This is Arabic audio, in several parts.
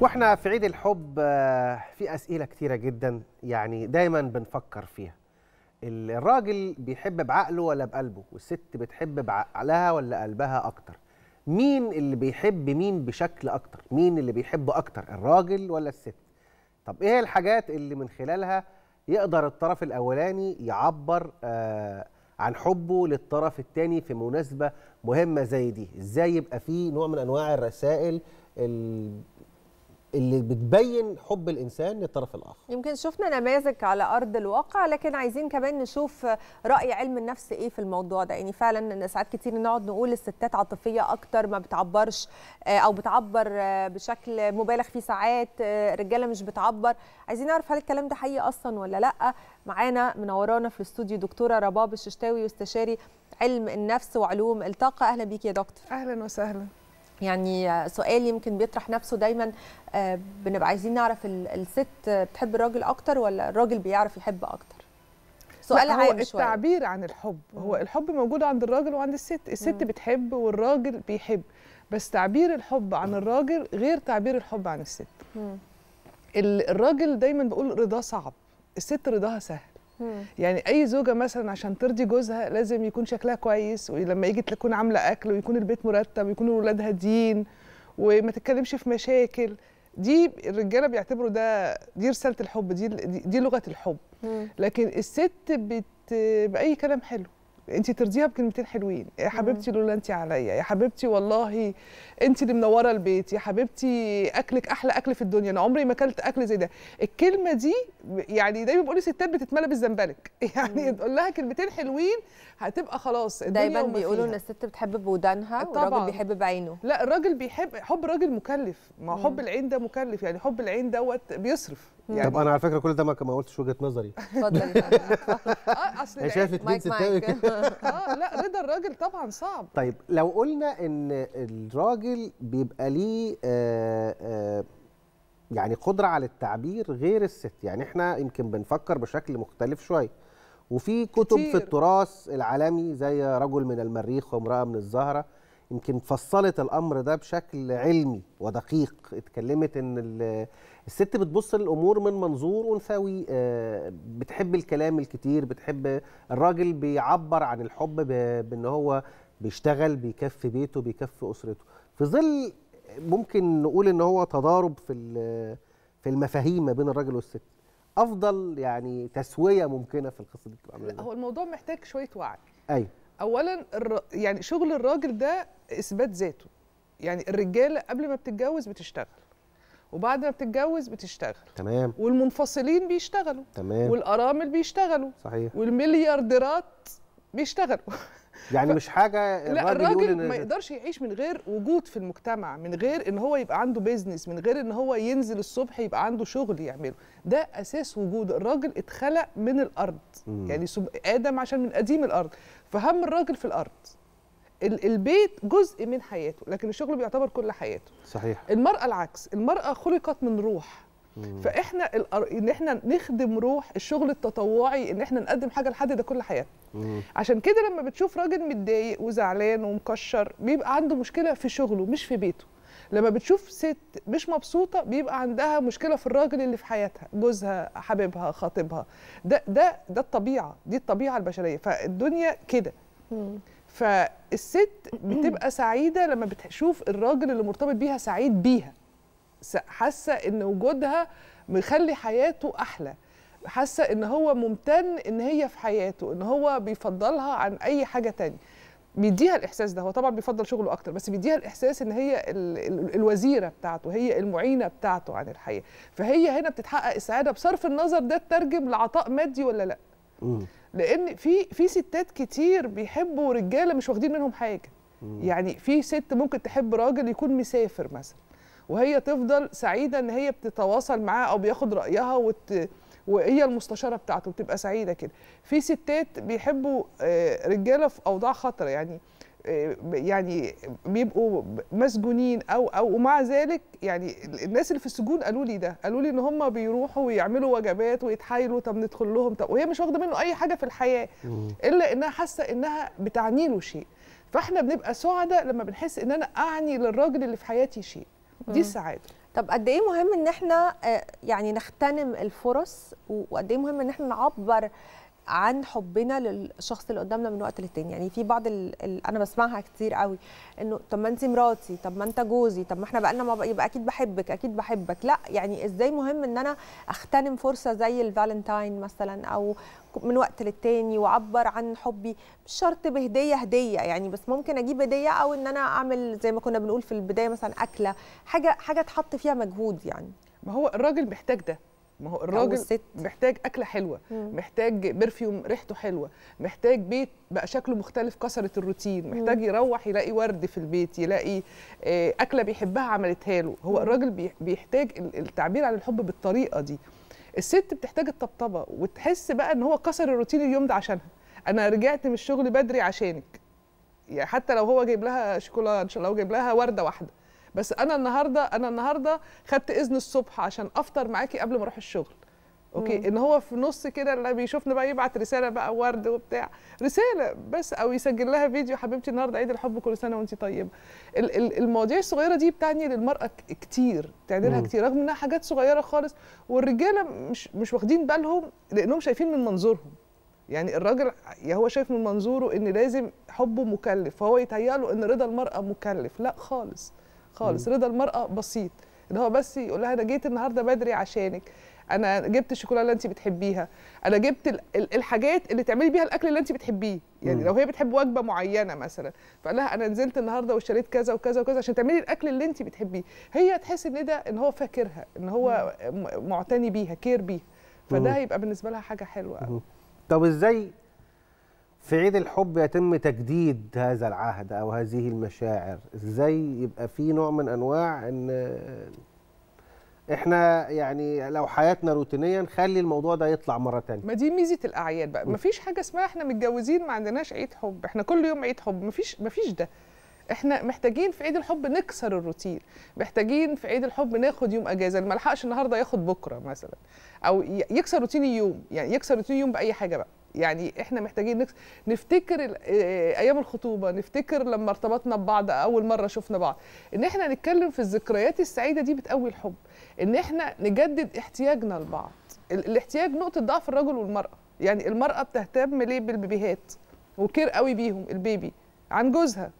واحنا في عيد الحب آه، في اسئله كتيره جدا يعني دايما بنفكر فيها الراجل بيحب بعقله ولا بقلبه والست بتحب بعقلها ولا قلبها اكتر مين اللي بيحب مين بشكل اكتر مين اللي بيحب اكتر الراجل ولا الست طب ايه الحاجات اللي من خلالها يقدر الطرف الاولاني يعبر آه، عن حبه للطرف الثاني في مناسبه مهمه زي دي ازاي يبقى في نوع من انواع الرسائل اللي بتبين حب الانسان للطرف الاخر يمكن شفنا نماذج على ارض الواقع لكن عايزين كمان نشوف راي علم النفس ايه في الموضوع ده يعني فعلا ساعات كتير نقعد نقول الستات عاطفيه اكتر ما بتعبرش آه، او بتعبر آه، بشكل مبالغ فيه ساعات الرجاله آه، مش بتعبر عايزين نعرف هل الكلام ده حقيقي اصلا ولا لا معانا منورانا في الاستوديو دكتوره رباب الششتاوي استشاري علم النفس وعلوم الطاقه اهلا بيك يا دكتور اهلا وسهلا يعني آه، سؤال يمكن بيطرح نفسه دايما آه، بنبقى عايزين نعرف الست بتحب الراجل اكتر ولا الراجل بيعرف يحب اكتر سؤال عام هو شوية. عن الحب هو الحب موجود عند الراجل وعند الست الست بتحب والراجل بيحب بس تعبير الحب عن الراجل غير تعبير الحب عن الست الراجل دايما بقول رضاه صعب الست رضاها سهل يعني اي زوجه مثلا عشان ترضي جوزها لازم يكون شكلها كويس ولما يجي تكون عامله اكل ويكون البيت مرتب ويكون ولادها دين وما تتكلمش في مشاكل دي الرجاله بيعتبروا ده دي رساله الحب دي دي, دي لغه الحب لكن الست بت باي كلام حلو انت ترضيها بكلمتين حلوين يا حبيبتي لولا انت عليا يا حبيبتي والله انت اللي منوره البيت يا حبيبتي اكلك احلى اكل في الدنيا انا عمري ما اكلت اكل زي ده الكلمه دي يعني دايما بقول ستات بتتملى بالزنبلك يعني تقول لها كلمتين حلوين هتبقى خلاص دايما بيقولوا ان الست بتحب بودانها والراجل بيحب بعينه لا الراجل بيحب حب الراجل مكلف ما حب العين ده مكلف يعني حب العين دوت بيصرف يعني طب انا على فكره كل ده ما قلتش وجهه نظري اتفضل اه اصل انا شايف اه لا رضا الراجل طبعا صعب طيب لو قلنا ان الراجل بيبقى ليه آآ آه، آآ آه، يعني قدره على التعبير غير الست يعني احنا يمكن بنفكر بشكل مختلف شويه وفي كتب كتير. في التراث العالمي زي رجل من المريخ وامراه من الزهره يمكن فصلت الامر ده بشكل علمي ودقيق اتكلمت ان الست بتبص للامور من منظور انثوي آه، بتحب الكلام الكتير بتحب الراجل بيعبر عن الحب بان هو بيشتغل بيكفي بيته بيكفي اسرته في ظل ممكن نقول ان هو تضارب في في المفاهيم ما بين الراجل والست افضل يعني تسويه ممكنه في القصه دي هو الموضوع محتاج شويه وعي ايوه اولا الر... يعني شغل الراجل ده اثبات ذاته يعني الرجاله قبل ما بتتجوز بتشتغل وبعد ما بتتجوز بتشتغل تمام والمنفصلين بيشتغلوا تمام والارامل بيشتغلوا صحيح والمليارديرات بيشتغلوا يعني ف... مش حاجه لا الراجل إن... ما يقدرش يعيش من غير وجود في المجتمع من غير ان هو يبقى عنده بيزنس من غير ان هو ينزل الصبح يبقى عنده شغل يعمله ده اساس وجود الراجل اتخلق من الارض مم. يعني ادم عشان من قديم الارض فهم الراجل في الارض البيت جزء من حياته لكن الشغل بيعتبر كل حياته صحيح المرأة العكس المرأة خلقت من روح فاحنا الأر... ان احنا نخدم روح الشغل التطوعي ان احنا نقدم حاجه لحد ده كل حياته مم. عشان كده لما بتشوف راجل متضايق وزعلان ومكشر بيبقى عنده مشكله في شغله مش في بيته لما بتشوف ست مش مبسوطه بيبقى عندها مشكله في الراجل اللي في حياتها جوزها حبيبها خطيبها ده ده ده الطبيعه دي الطبيعه البشريه فالدنيا كده فالست بتبقى سعيده لما بتشوف الراجل اللي مرتبط بيها سعيد بيها حاسه ان وجودها مخلي حياته احلى حاسه ان هو ممتن ان هي في حياته ان هو بيفضلها عن اي حاجه تانية بيديها الاحساس ده هو طبعا بيفضل شغله اكتر بس بيديها الاحساس ان هي الوزيره بتاعته هي المعينه بتاعته عن الحياه فهي هنا بتتحقق السعاده بصرف النظر ده ترجم لعطاء مادي ولا لا لان في في ستات كتير بيحبوا رجاله مش واخدين منهم حاجه يعني في ست ممكن تحب راجل يكون مسافر مثلا وهي تفضل سعيده ان هي بتتواصل معاه او بياخد رايها وت... وهي المستشاره بتاعته بتبقى سعيده كده في ستات بيحبوا آه، رجاله في اوضاع خطره يعني آه، يعني بيبقوا مسجونين او او ومع ذلك يعني الناس اللي في السجون قالوا لي ده قالوا لي ان هم بيروحوا ويعملوا وجبات ويتحايلوا طب ندخل لهم طب وهي مش واخده منه اي حاجه في الحياه الا انها حاسه انها بتعني له شيء فاحنا بنبقى سعداء لما بنحس ان انا اعني للراجل اللي في حياتي شيء دي السعاده طب قد ايه مهم ان احنا آه، يعني نغتنم الفرص وقد ايه مهم ان احنا نعبر عن حبنا للشخص اللي قدامنا من وقت للتاني يعني في بعض انا بسمعها كتير قوي انه طب ما انت مراتي طب ما انت جوزي طب ما احنا بقالنا ما يبقى اكيد بحبك اكيد بحبك لا يعني ازاي مهم ان انا اغتنم فرصه زي الفالنتاين مثلا او من وقت للتاني واعبر عن حبي مش شرط بهديه هديه يعني بس ممكن اجيب هديه او ان انا اعمل زي ما كنا بنقول في البدايه مثلا اكله حاجه حاجه اتحط فيها مجهود يعني ما هو الراجل محتاج ده ما هو الراجل محتاج اكله حلوه مم. محتاج برفيوم ريحته حلوه محتاج بيت بقى شكله مختلف كسرت الروتين محتاج يروح يلاقي ورد في البيت يلاقي آه، اكله بيحبها عملتها له هو مم. الراجل بيحتاج التعبير عن الحب بالطريقه دي الست بتحتاج الطبطبه وتحس بقى ان هو كسر الروتين اليوم ده عشانها انا رجعت من الشغل بدري عشانك يعني حتى لو هو جايب لها شوكولاته لو جايب لها ورده واحده بس انا النهارده انا النهارده خدت اذن الصبح عشان افطر معاكي قبل ما اروح الشغل اوكي مم. ان هو في نص كده اللي بيشوفنا بقى يبعت رساله بقى ورد وبتاع رساله بس او يسجل لها فيديو حبيبتي النهارده عيد الحب كل سنه وانت طيبه المواضيع الصغيره دي بتعني للمراه كتير بتعني لها كتير رغم انها حاجات صغيره خالص والرجاله مش مش واخدين بالهم لانهم شايفين من منظورهم يعني الراجل يا هو شايف من منظوره ان لازم حبه مكلف فهو يتهيأ له ان رضا المراه مكلف لا خالص خالص رضا المراه بسيط ان هو بس يقول لها انا جيت النهارده بدري عشانك انا جبت الشوكولاته اللي انت بتحبيها انا جبت الحاجات اللي تعملي بيها الاكل اللي انت بتحبيه يعني لو هي بتحب وجبه معينه مثلا فقال لها انا نزلت النهارده وشريت كذا وكذا وكذا عشان تعملي الاكل اللي انت بتحبيه هي تحس ان ده ان هو فاكرها ان هو معتني بيها كير بيها فده هيبقى بالنسبه لها حاجه حلوه قوي طب ازاي في عيد الحب يتم تجديد هذا العهد او هذه المشاعر ازاي يبقى في نوع من انواع ان احنا يعني لو حياتنا روتينيه نخلي الموضوع ده يطلع مره ثانيه ما دي ميزه الاعياد بقى مفيش حاجه اسمها احنا متجوزين ما عندناش عيد حب احنا كل يوم عيد حب مفيش مفيش ده احنا محتاجين في عيد الحب نكسر الروتين محتاجين في عيد الحب ناخد يوم اجازه اللي ما النهارده ياخد بكره مثلا او يكسر روتين اليوم يعني يكسر روتين اليوم باي حاجه بقى يعني احنا محتاجين نكس... نفتكر آه، ايام الخطوبه نفتكر لما ارتبطنا ببعض اول مره شفنا بعض ان احنا نتكلم في الذكريات السعيده دي بتقوي الحب ان احنا نجدد احتياجنا لبعض الاحتياج نقطه ضعف الرجل والمراه يعني المراه بتهتم ليه بالبيبيهات وكير قوي بيهم البيبي عن جوزها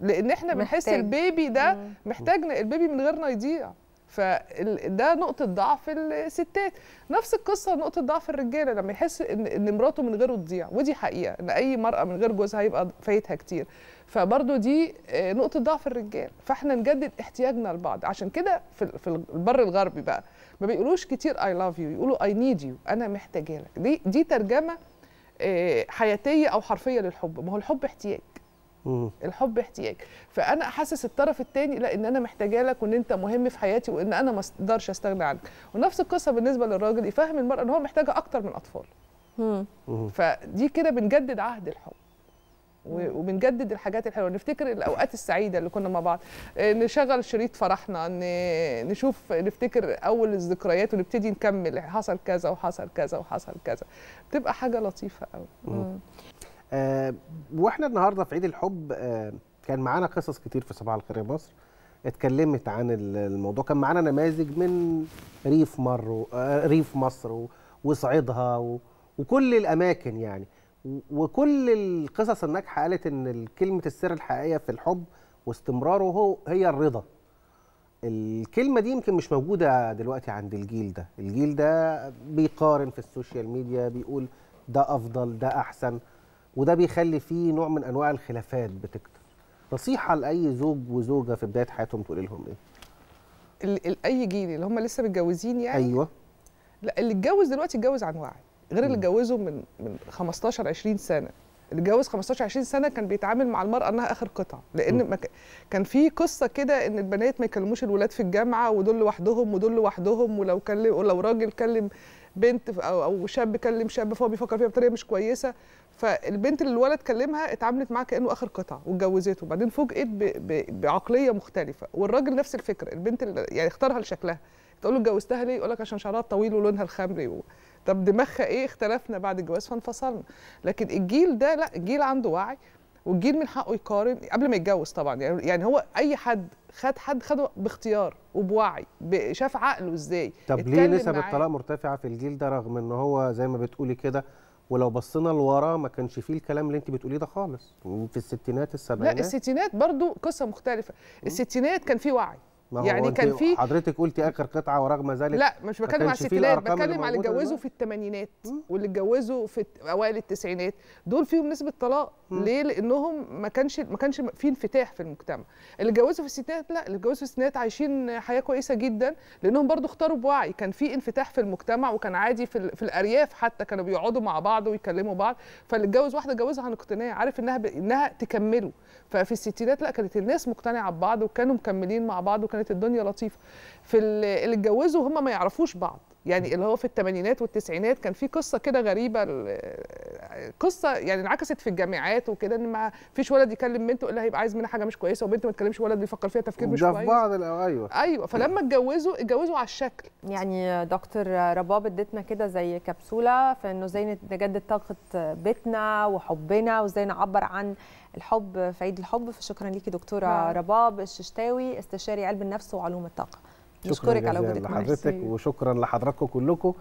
لان احنا بنحس البيبي ده محتاجنا البيبي من غيرنا يضيع فده نقطه ضعف الستات نفس القصه نقطه ضعف الرجاله لما يحس ان ان مراته من غيره تضيع ودي حقيقه ان اي مراه من غير جوزها هيبقى فايتها كتير فبرضه دي آه، نقطه ضعف الرجال فاحنا نجدد احتياجنا لبعض عشان كده في, في البر الغربي بقى ما بيقولوش كتير اي لاف يو يقولوا اي نيد يو انا محتاجه لك دي دي ترجمه آه، حياتيه او حرفيه للحب ما هو الحب احتياج مم. الحب احتياج فانا احسس الطرف الثاني لا ان انا محتاجه لك وان انت مهم في حياتي وان انا ما اقدرش استغنى عنك ونفس القصه بالنسبه للراجل يفهم المراه ان هو محتاجه اكتر من اطفال مم. فدي كده بنجدد عهد الحب وبنجدد الحاجات الحلوه نفتكر الاوقات السعيده اللي كنا مع بعض آه، نشغل شريط فرحنا نشوف نفتكر اول الذكريات ونبتدي نكمل حصل كذا وحصل كذا وحصل كذا بتبقى حاجه لطيفه قوي آه، واحنا النهارده في عيد الحب آه، كان معانا قصص كتير في صباح الخير يا مصر اتكلمت عن الموضوع كان معانا نماذج من ريف مر آه، ريف مصر وصعيدها وكل الاماكن يعني وكل القصص الناجحه قالت ان كلمه السر الحقيقيه في الحب واستمراره هو هي الرضا الكلمه دي يمكن مش موجوده دلوقتي عند الجيل ده الجيل ده بيقارن في السوشيال ميديا بيقول ده افضل ده احسن وده بيخلي فيه نوع من انواع الخلافات بتكتر نصيحه لاي زوج وزوجه في بدايه حياتهم تقول لهم ايه اي جيل اللي هم لسه متجوزين يعني ايوه لا اللي اتجوز دلوقتي اتجوز عن وعي غير اللي اتجوزوا من من 15 20 سنه اللي اتجوز 15 20 سنه كان بيتعامل مع المراه انها اخر قطعه لان ما كان في قصه كده ان البنات ما يكلموش الولاد في الجامعه ودول لوحدهم ودول لوحدهم ولو كلم ولو راجل كلم بنت او او شاب كلم شاب فهو بيفكر فيها بطريقه مش كويسه فالبنت اللي الولد كلمها اتعاملت معاه كانه اخر قطعه واتجوزته وبعدين فوجئت إيه بعقليه مختلفه والراجل نفس الفكره البنت اللي يعني اختارها لشكلها تقول له اتجوزتها ليه يقول لك عشان شعرها طويل ولونها الخمري و... طب دماغها ايه اختلفنا بعد الجواز فانفصلنا لكن الجيل ده لا الجيل عنده وعي والجيل من حقه يقارن قبل ما يتجوز طبعا يعني, يعني هو اي حد خد حد خده باختيار وبوعي شاف عقله ازاي طب ليه نسب الطلاق مرتفعه في الجيل ده رغم ان هو زي ما بتقولي كده ولو بصينا لورا ما كانش فيه الكلام اللي انت بتقوليه ده خالص في الستينات السبعينات لا الستينات برضو قصه مختلفه الستينات كان في وعي يعني كان في حضرتك قلتي اخر قطعه ورغم ذلك لا مش بتكلم على الستينات بتكلم على اللي اتجوزوا في الثمانينات واللي اتجوزوا في اوائل التسعينات دول فيهم نسبه طلاق ليه؟ لانهم ما كانش ما كانش في انفتاح في المجتمع. اللي اتجوزوا في الستينات لا، اللي اتجوزوا في الستينات عايشين حياه كويسه جدا لانهم برضو اختاروا بوعي، كان في انفتاح في المجتمع وكان عادي في, في الارياف حتى كانوا بيقعدوا مع بعض ويكلموا بعض، فاللي اتجوز واحده اتجوزها عن اقتناع، عارف انها ب... انها تكمله. ففي الستينات لا كانت الناس مقتنعه ببعض وكانوا مكملين مع بعض وكانت الدنيا لطيفه. في اللي اتجوزوا هم ما يعرفوش بعض. يعني اللي هو في الثمانينات والتسعينات كان في قصه كده غريبه قصه يعني انعكست في الجامعات وكده ان ما فيش ولد يكلم بنته الا هيبقى عايز منها حاجه مش كويسه وبنت ما تكلمش ولد بيفكر فيها تفكير مش كويس بعض ايوه ايوه فلما اتجوزوا اتجوزوا على الشكل يعني دكتور رباب اديتنا كده زي كبسوله في انه ازاي نجدد طاقه بيتنا وحبنا وازاي نعبر عن الحب في عيد الحب فشكرا ليكي دكتوره نعم. رباب الششتاوي استشاري علم النفس وعلوم الطاقه نشكرك على وجودك حضرتك وشكرا لحضراتكم كلكم